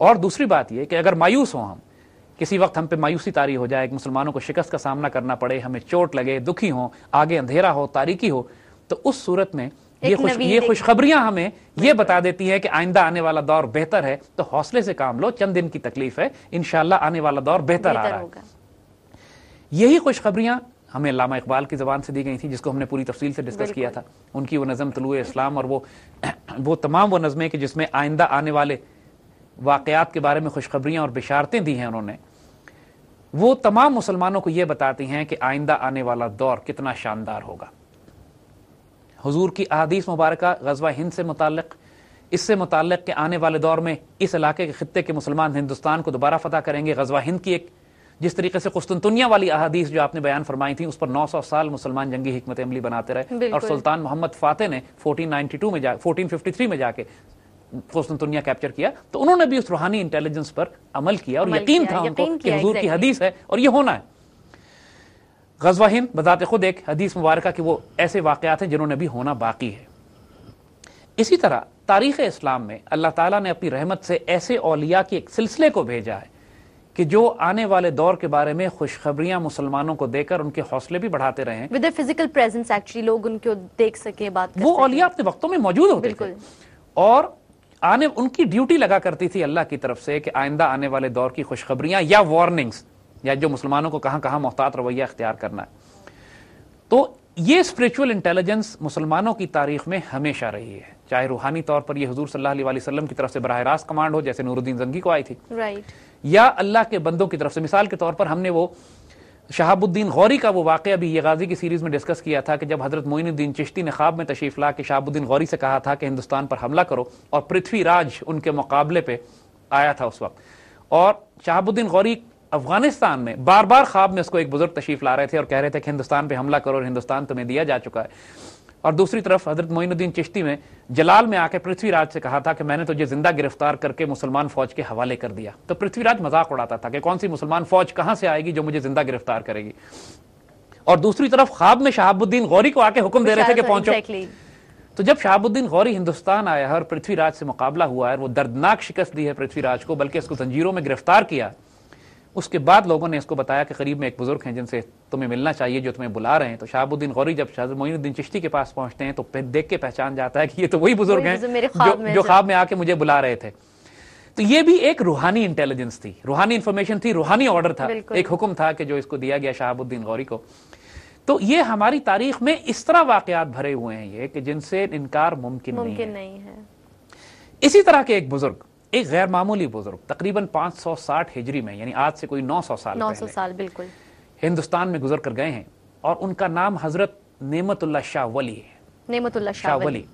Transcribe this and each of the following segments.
और दूसरी बात यह कि अगर मायूस हो हम किसी वक्त हम पे मायूसी तारी हो जाए मुसलमानों को शिकस्त का सामना करना पड़े हमें चोट लगे दुखी हो आगे अंधेरा हो तारीकी हो तो उस सूरत में ये खुश ये खुशखबरियां हमें ये बता देती है कि आइंदा आने वाला दौर बेहतर है तो हौसले से काम लो चंद दिन की तकलीफ है इनशाला आने वाला दौर बेहतर आ रहा है यही खुशखबरियां हमें लामा इकबाल की ज़बान से दी गई थी जिसको हमने पूरी तफसील से डिस्कस किया था उनकी वो नज़म तलु इस्लाम और वो वो तमाम वो नज़में कि जिसमें आइंदा आने वाले वाक़ात के बारे में खुशखबरियाँ और बिशारतें दी हैं उन्होंने वो तमाम मुसलमानों को ये बताती हैं कि आइंदा आने वाला दौर कितना शानदार होगा हुजूर की अहादीस मुबारक गजवा हिंद से मुतक इससे मुतक के आने वाले दौर में इस इलाके के खत्े के मुसलमान हिंदुस्तान को दोबारा फतह करेंगे गजवा हिंद की एक जिस तरीके से कुस्तुनतुनिया वाली अहादीस जो आपने बयान फरमाई थी उस पर सौ साल मुसलमान जंगी हमत अमली बनाते रहे और सुल्तान मोहम्मद फाते ने 1492 में फिफ्टी 1453 में जाके कोस्तुनतुनिया तो कैप्चर किया तो उन्होंने भी उस रूहानी इंटेलिजेंस पर अमल किया और अमल यकीन किया, था यकीन उनको कि हजूर की हदीस है और ये होना है गजवा हिंद बताते खुद एक हदीस मुबारक कि वो ऐसे वाकत हैं जिन्होंने भी होना बाकी है इसी तरह तारीख़ इस्लाम में अल्लाह ताला ने अपनी रहमत से ऐसे औलिया के एक सिलसिले को भेजा है कि जो आने वाले दौर के बारे में खुशखबरियां मुसलमानों को देकर उनके हौसले भी बढ़ाते रहे विद फिजिकल प्रेजेंस एक्चुअली लोग उनको देख सके बात वो औलिया अपने वक्तों में मौजूद होते बिल्कुल और आने उनकी ड्यूटी लगा करती थी अल्लाह की तरफ से कि आइंदा आने वाले दौर की खुशखबरियां या वार्निंग्स या जो मुसलमानों को कहां कहां मोहतात रवैया अख्तियार करना है तो ये स्पिरिचुअल इंटेलिजेंस मुसलमानों की तारीख में हमेशा रही है चाहे रूहानी तौर पर यह हजूर सल्लल्लाहु की तरफ से बरह रास्त कमांड हो जैसे नूरुद्दीन जंगी को आई थी right. या अल्लाह के बंदों की तरफ से मिसाल के तौर पर हमने वो शहाबुद्दीन गौरी का वो वाक़ अभी ये गाजी की सीरीज़ में डिस्कस किया था कि जब हज़रत मोइनुद्दीन चिश्ती ने ख्वाब में तशरीफ़ ला के शहाबुद्दीन गौरी से कहा था कि हिंदुस्तान पर हमला करो और पृथ्वीराज उनके मुकाबले पे आया था उस वक्त और शहाबुद्दीन गौरी अफगानिस्तान में बार बार ख्वाब में उसको एक बुजुर्ग तशरीफ ला रहे थे और कह रहे थे कि हिंदुस्तान पर हमला करो और हिंदुस्तान तुम्हें दिया जा चुका है और दूसरी तरफ हजरत मोइनुद्दीन चिश्ती में जलाल में आके पृथ्वीराज से कहा था कि मैंने तुझे जिंदा गिरफ्तार करके मुसलमान फौज के हवाले कर दिया तो पृथ्वीराज मजाक उड़ाता था कि कौन सी मुसलमान फौज कहां से आएगी जो मुझे जिंदा गिरफ्तार करेगी और दूसरी तरफ ख्वाब में शहाबुद्दीन गौरी को आके हुक्म दे रहे थे कि पहुंचो तो जब शहाबुद्दीन गौरी हिंदुस्तान आया है और पृथ्वीराज से मुकाबला हुआ है वो दर्दनाक शिकस्त दी है पृथ्वीराज को बल्कि उसको जंजीरों में गिरफ्तार किया उसके बाद लोगों ने इसको बताया कि करीब में एक बुजुर्ग हैं जिनसे तुम्हें मिलना चाहिए जो तुम्हें बुला रहे हैं तो शाहबुद्दीन गौरी जब शाह मोइनुद्दीन चिश्ती के पास पहुंचते हैं तो देख के पहचान जाता है कि ये तो वही बुजुर्ग हैं जो ख्वाब में आके मुझे बुला रहे थे तो ये भी एक रूहानी इंटेलिजेंस थी रूहानी इंफॉर्मेशन थी रूहानी ऑर्डर था एक हुक्म था कि जो इसको दिया गया शाहबुद्दीन गौरी को तो ये हमारी तारीख में इस तरह वाकयात भरे हुए हैं ये कि जिनसे इनकार मुमकिन नहीं है इसी तरह के एक बुजुर्ग एक गैर मामूली बुजुर्ग तकरीबन 560 हिजरी में यानी आज से कोई 900 साल 900 साल बिल्कुल हिंदुस्तान में गुजर कर गए हैं और उनका नाम हजरत नेमतुल्ला शाह वली है नेमतुल्ला शाह वली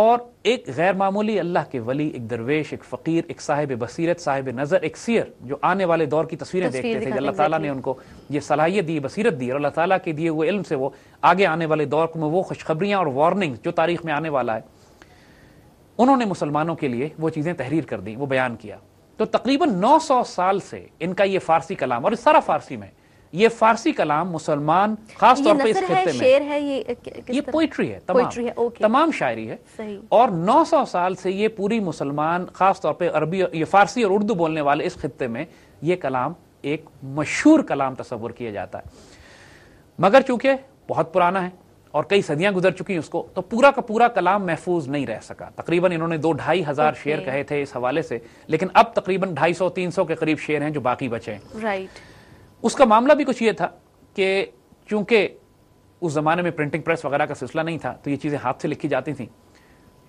और एक गैर मामूली अल्लाह के वली एक दरवेश एक फ़कीर एक साहिब बसीरत साहिब नज़र एक सीर जो आने वाले दौर की तस्वीरें तस्वीर देखते थे अल्लाह ताला ने उनको ये सलाहियत दी बसीरत दी और अल्लाह ताला के दिए हुए इल्म से वो आगे आने वाले दौर में वो खुशखबरियां और वार्निंग जो तारीख में आने वाला है उन्होंने मुसलमानों के लिए वो चीज़ें तहरीर कर दी वो बयान किया तो तकरीबन 900 साल से इनका ये फारसी कलाम और सारा फारसी में ये फारसी कलाम मुसलमान खास तौर पर इस खत्े में शेर है ये ये पोइट्री है तमाम है, ओके। तमाम शायरी है और 900 साल से ये पूरी मुसलमान खास तौर पे अरबी ये फारसी और उर्दू बोलने वाले इस खत्ते में ये कलाम एक मशहूर कलाम तस्वुर किया जाता है मगर चूंकि बहुत पुराना है और कई सदियां गुजर चुकी उसको तो पूरा का पूरा कलाम महफूज नहीं रह सका तकरीबन इन्होंने दो ढाई हजार शेर कहे थे इस हवाले से लेकिन अब तकरीबन ढाई सौ तीन सौ के करीब शेर हैं जो बाकी बचे हैं राइट उसका मामला भी कुछ ये था कि चूंकि उस जमाने में प्रिंटिंग प्रेस वगैरह का सिलसिला नहीं था तो ये चीज़ें हाथ से लिखी जाती थी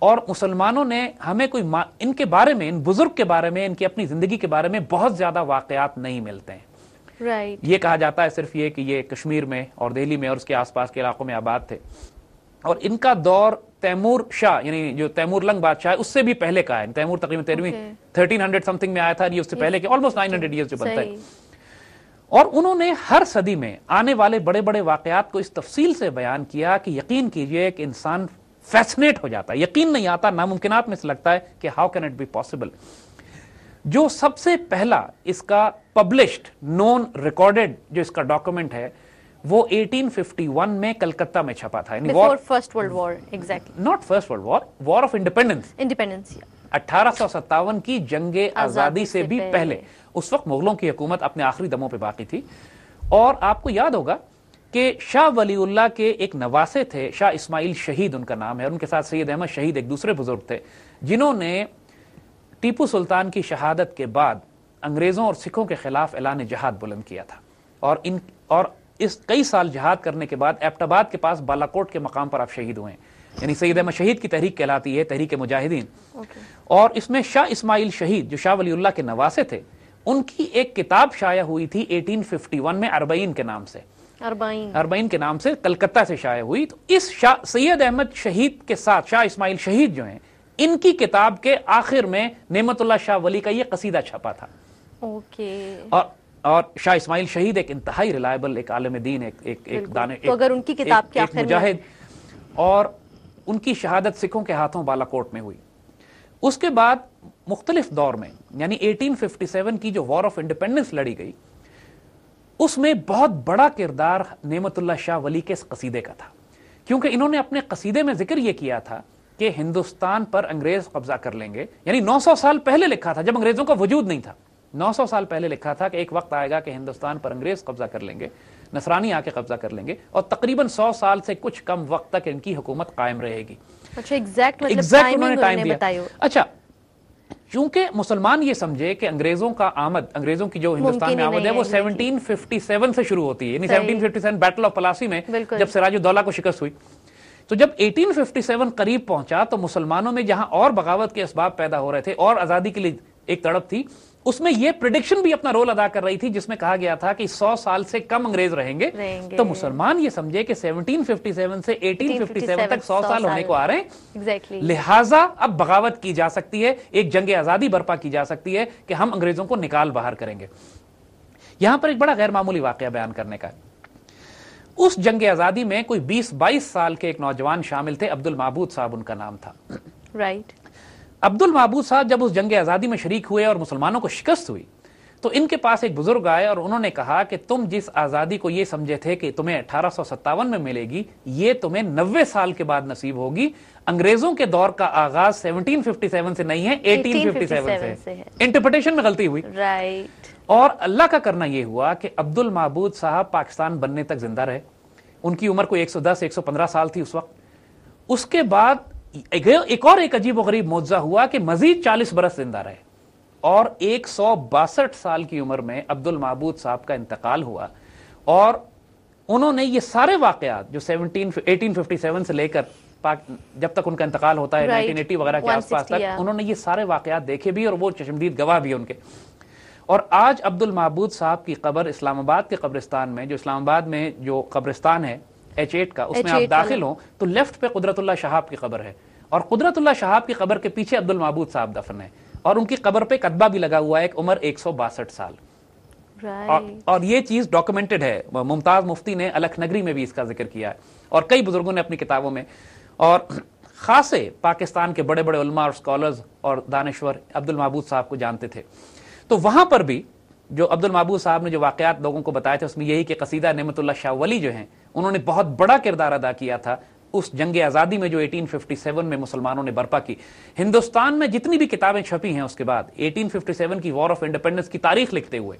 और मुसलमानों ने हमें कोई इनके बारे में इन बुजुर्ग के बारे में इनकी अपनी जिंदगी के बारे में बहुत ज्यादा वाकयात नहीं मिलते हैं right. ये कहा जाता है सिर्फ ये कि ये कश्मीर में और दिल्ली में और उसके आसपास के इलाकों में आबाद थे और इनका दौर तैमूर शाह यानी जो तैमूर लंग बादशाह उससे भी पहले का है तैमूर तकरीबन तेरहवीं थर्टीन हंड्रेड समथिंग में आया था ये उससे पहले के ऑलमोस्ट नाइन हंड्रेड ईयर जो बनता है और उन्होंने हर सदी में आने वाले बड़े बड़े वाकयात को इस तफसील से बयान किया कि यकीन कीजिए कि इंसान फैसिनेट हो जाता है यकीन नहीं आता नामुमकिनात में से लगता है कि how can it be possible जो सबसे पहला इसका पब्लिश्ड नोन रिकॉर्डेड जो इसका डॉक्यूमेंट है वो 1851 में कलकत्ता में छपा था first world war exactly not first world war war of independence independence अठारह की जंगे आजादी से, से भी पहले उस वक्त मुगलों की हुकूमत अपने आखिरी दमों पे बाकी थी और आपको याद होगा कि शाह वलीउल्ला के एक नवासे थे शाह इस्माइल शहीद उनका नाम है उनके साथ सैयद अहमद शहीद एक दूसरे बुजुर्ग थे जिन्होंने टीपू सुल्तान की शहादत के बाद अंग्रेज़ों और सिखों के खिलाफ ऐलान जहाद बुलंद किया था और इन और इस कई साल जहाद करने के बाद एबटाबाद के पास बालाकोट के मकाम पर आप शहीद हुए यानी सैद अहमद शहीद की तहरीक कहलाती है तहरीक मुजाहिदीन okay. और इसमें शाह इस्माइल शहीद जो शाह वलील्ला के नवासे थे उनकी एक किताब शाया हुई थी 1851 में अरबईन के नाम से अरबईन अरबईन के नाम से कलकत्ता से शाया हुई तो इस शाह सैयद अहमद शहीद के साथ शाह इस्माइल शहीद जो हैं इनकी किताब के आखिर में नेमतुल्ला शाह वली का यह कसीदा छपा था ओके और और शाह इस्माइल शहीद एक इंतहाई रिलायबल एक आलम दीन एक एक, एक दाने तो एक, अगर उनकी किताब के आखिर मुजाहिद और उनकी शहादत सिखों के हाथों बालाकोट में हुई उसके बाद मुख्तलिफ दौर में यानी 1857 की जो वॉर ऑफ इंडिपेंडेंस लड़ी गई उसमें बहुत बड़ा किरदार नेमतुल्ला शाह वली के इस कसीदे का था क्योंकि इन्होंने अपने कसीदे में जिक्र यह किया था कि हिंदुस्तान पर अंग्रेज कब्जा कर लेंगे यानी 900 साल पहले लिखा था जब अंग्रेजों का वजूद नहीं था 900 साल पहले लिखा था कि एक वक्त आएगा कि हिंदुस्तान पर अंग्रेज कब्जा कर लेंगे नसरानी आके कब्जा कर लेंगे और तकरीबन 100 साल से कुछ कम वक्त तक इनकी हुकूमत कायम रहेगी अच्छा, मतलब अच्छा चूंकि मुसलमान ये समझे कि अंग्रेजों का आमद अंग्रेजों की जो हिंदुस्तान में आमद है वो 1757 से शुरू होती है यानी 1757 बैटल ऑफ पलासी में जब सिराजुद्दौला को शिकस्त हुई तो जब 1857 करीब पहुंचा तो मुसलमानों में जहां और बगावत के इसबाब पैदा हो रहे थे और आजादी के लिए एक तड़प थी उसमें यह प्रिडिक्शन भी अपना रोल अदा कर रही थी जिसमें कहा गया था कि 100 साल से कम अंग्रेज रहेंगे, रहेंगे। तो मुसलमान ये समझे कि 1757 से 1857 तक 100 साल, साल होने को आ रहे हैं exactly. लिहाजा अब बगावत की जा सकती है एक जंग आजादी बर्पा की जा सकती है कि हम अंग्रेजों को निकाल बाहर करेंगे यहां पर एक बड़ा गैर मामूली वाक्य बयान करने का उस जंग आजादी में कोई बीस बाईस साल के एक नौजवान शामिल थे अब्दुल महबूद साहब उनका नाम था राइट right. अब्दुल महबूद साहब जब उस जंग आज़ादी में शरीक हुए और मुसलमानों को शिकस्त हुई तो इनके पास एक बुजुर्ग आए और उन्होंने कहा कि तुम जिस आज़ादी को ये समझे थे कि तुम्हें अठारह में मिलेगी ये तुम्हें नब्बे साल के बाद नसीब होगी अंग्रेजों के दौर का आगाज 1757 से नहीं है 1857, सेवन से है इंटरप्रिटेशन में गलती हुई राइट और अल्लाह का करना यह हुआ कि अब्दुल महबूद साहब पाकिस्तान बनने तक जिंदा रहे उनकी उम्र को 110 115 साल थी उस वक्त उसके बाद एक, एक और एक अजीब गरीब मुआवजा हुआ कि मजीद चालीस बरस जिंदा रहे और एक सौ बासठ साल की उम्र में अब्दुल महबूद साहब का इंतकाल हुआ और उन्होंने ये सारे वाकयात जो 17 1857 से लेकर जब तक उनका इंतकाल होता है right. 1980 वगैरह के आसपास तक उन्होंने ये सारे वाकयात देखे भी और वो चश्मदीद गवाह भी उनके और आज अब्दुल महबूद साहब की कब्र इस्लामाबाद के कब्रिस्तान में जो इस्लामाबाद में जो कब्रिस्तान है एच एट का उसमें आप दाखिल हो तो लेफ्ट पे कुदरतुल्ला शहाब की खबर है और कुदरतुल्ला शहाब की खबर के पीछे अब्दुल महबूद साहब दफन है और उनकी कबर पे कदबा भी लगा हुआ है एक उम्र एक साल और, और ये चीज डॉक्यूमेंटेड है मुमताज मुफ्ती ने अलख नगरी में भी इसका जिक्र किया है और कई बुजुर्गों ने अपनी किताबों में और खासे पाकिस्तान के बड़े बड़े उलमा और स्कॉलर्स और दानश्वर अब्दुल महबूद साहब को जानते थे तो वहां पर भी जो अब्दुल महबूद साहब ने जो वाकयात लोगों को बताए थे उसमें यही कि कसीदा नमतुल्ला शाह वली जो है उन्होंने बहुत बड़ा किरदार अदा किया था उस जंग आज़ादी में जो 1857 में मुसलमानों ने बर्पा की हिंदुस्तान में जितनी भी किताबें छपी हैं उसके बाद 1857 की वॉर ऑफ इंडिपेंडेंस की तारीख लिखते हुए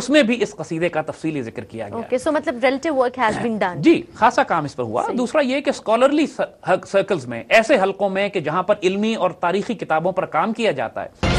उसमें भी इस कसीदे का तफसीली जिक्र किया गया okay, so मतलब वर्क बीन डन जी खासा काम इस पर हुआ दूसरा यह कि स्कॉलरली सर्कल्स में ऐसे हलकों में कि जहां पर इल्मी और तारीखी किताबों पर काम किया जाता है